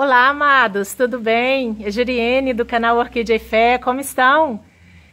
Olá, amados, tudo bem? É Juriene do canal Orquídea e Fé, como estão?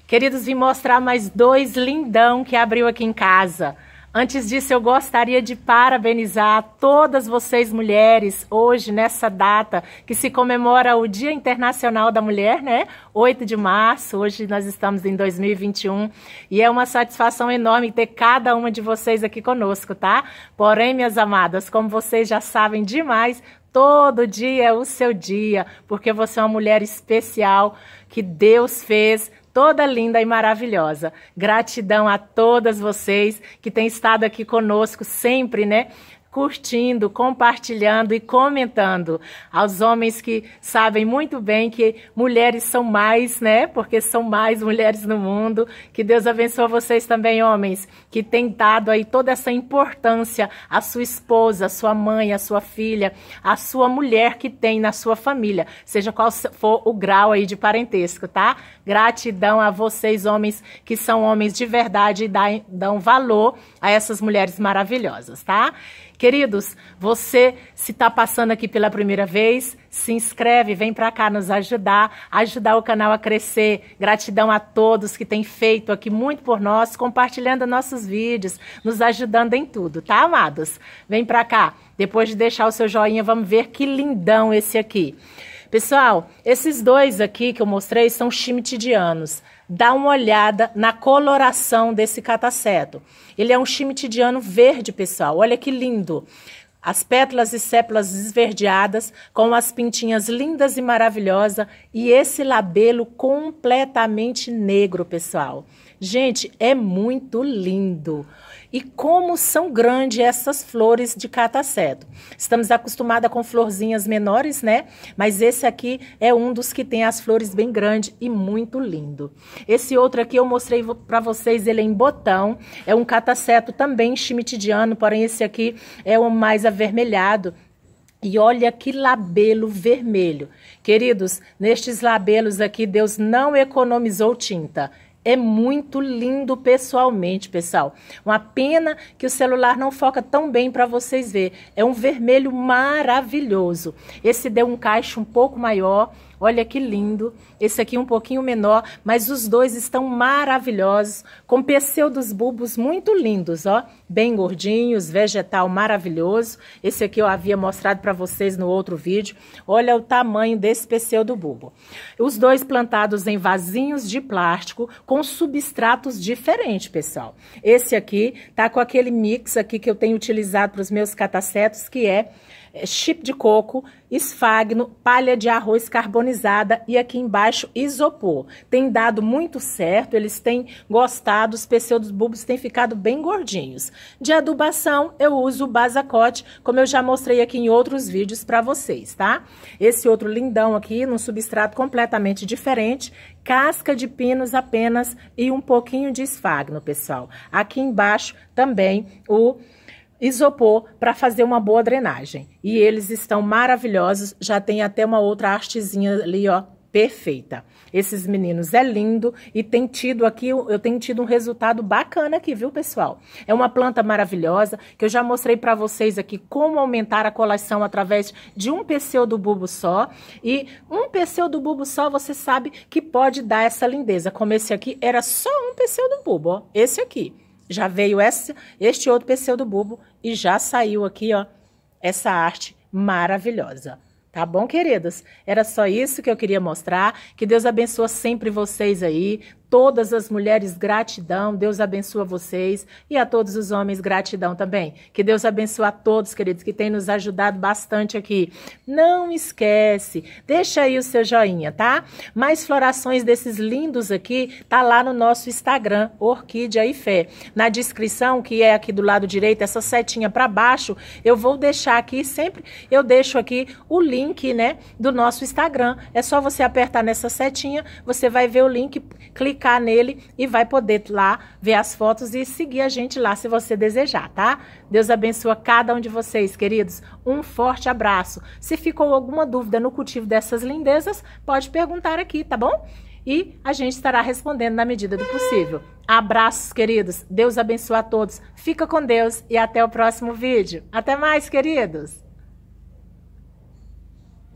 Queridos, vim mostrar mais dois lindão que abriu aqui em casa. Antes disso, eu gostaria de parabenizar todas vocês mulheres hoje nessa data que se comemora o Dia Internacional da Mulher, né? 8 de março, hoje nós estamos em 2021 e é uma satisfação enorme ter cada uma de vocês aqui conosco, tá? Porém, minhas amadas, como vocês já sabem demais, todo dia é o seu dia, porque você é uma mulher especial que Deus fez toda linda e maravilhosa. Gratidão a todas vocês que têm estado aqui conosco sempre, né? curtindo, compartilhando e comentando. Aos homens que sabem muito bem que mulheres são mais, né? Porque são mais mulheres no mundo. Que Deus abençoe vocês também, homens, que têm dado aí toda essa importância à sua esposa, à sua mãe, à sua filha, à sua mulher que tem na sua família, seja qual for o grau aí de parentesco, tá? Gratidão a vocês, homens, que são homens de verdade e dão valor a essas mulheres maravilhosas, tá? Queridos, você se está passando aqui pela primeira vez, se inscreve, vem para cá nos ajudar, ajudar o canal a crescer. Gratidão a todos que têm feito aqui muito por nós, compartilhando nossos vídeos, nos ajudando em tudo, tá, amados? Vem para cá. Depois de deixar o seu joinha, vamos ver que lindão esse aqui. Pessoal, esses dois aqui que eu mostrei são chimitidianos. Dá uma olhada na coloração desse cataceto. Ele é um chimitidiano verde, pessoal. Olha que lindo. As pétalas e sépalas esverdeadas, com as pintinhas lindas e maravilhosas, e esse labelo completamente negro, pessoal. Gente, é muito lindo. E como são grandes essas flores de cataceto. Estamos acostumadas com florzinhas menores, né? Mas esse aqui é um dos que tem as flores bem grandes e muito lindo. Esse outro aqui eu mostrei para vocês, ele é em botão. É um cataceto também chimitidiano, porém esse aqui é o mais avermelhado. E olha que labelo vermelho. Queridos, nestes labelos aqui, Deus não economizou tinta é muito lindo pessoalmente, pessoal. Uma pena que o celular não foca tão bem para vocês ver. É um vermelho maravilhoso. Esse deu um caixa um pouco maior, Olha que lindo. Esse aqui é um pouquinho menor, mas os dois estão maravilhosos, com pseudos bulbos muito lindos, ó. Bem gordinhos, vegetal maravilhoso. Esse aqui eu havia mostrado para vocês no outro vídeo. Olha o tamanho desse do bulbo. Os dois plantados em vasinhos de plástico com substratos diferentes, pessoal. Esse aqui tá com aquele mix aqui que eu tenho utilizado para os meus catacetos, que é é chip de coco, esfagno, palha de arroz carbonizada e aqui embaixo isopor. Tem dado muito certo, eles têm gostado, os pseudobulbos têm ficado bem gordinhos. De adubação, eu uso o basacote, como eu já mostrei aqui em outros vídeos para vocês, tá? Esse outro lindão aqui, num substrato completamente diferente, casca de pinos apenas e um pouquinho de esfagno, pessoal. Aqui embaixo também o isopor para fazer uma boa drenagem. E eles estão maravilhosos, já tem até uma outra artezinha ali, ó, perfeita. Esses meninos é lindo e tem tido aqui, eu tenho tido um resultado bacana aqui, viu, pessoal? É uma planta maravilhosa que eu já mostrei para vocês aqui como aumentar a colação através de um pseudobulbo só. E um pseudobulbo só, você sabe que pode dar essa lindeza. Como esse aqui, era só um pseudobulbo, ó, esse aqui já veio esse este outro pseudo bubo e já saiu aqui, ó, essa arte maravilhosa. Tá bom, queridos? Era só isso que eu queria mostrar. Que Deus abençoe sempre vocês aí todas as mulheres gratidão. Deus abençoa vocês e a todos os homens gratidão também. Que Deus abençoe a todos, queridos, que tem nos ajudado bastante aqui. Não esquece, deixa aí o seu joinha, tá? Mais florações desses lindos aqui tá lá no nosso Instagram, Orquídea e Fé. Na descrição, que é aqui do lado direito, essa setinha para baixo, eu vou deixar aqui sempre, eu deixo aqui o link, né, do nosso Instagram. É só você apertar nessa setinha, você vai ver o link, clicar clicar nele e vai poder lá ver as fotos e seguir a gente lá se você desejar, tá? Deus abençoe cada um de vocês, queridos. Um forte abraço. Se ficou alguma dúvida no cultivo dessas lindezas, pode perguntar aqui, tá bom? e a gente estará respondendo na medida do possível. Abraços, queridos. Deus abençoe a todos. Fica com Deus e até o próximo vídeo. Até mais, queridos.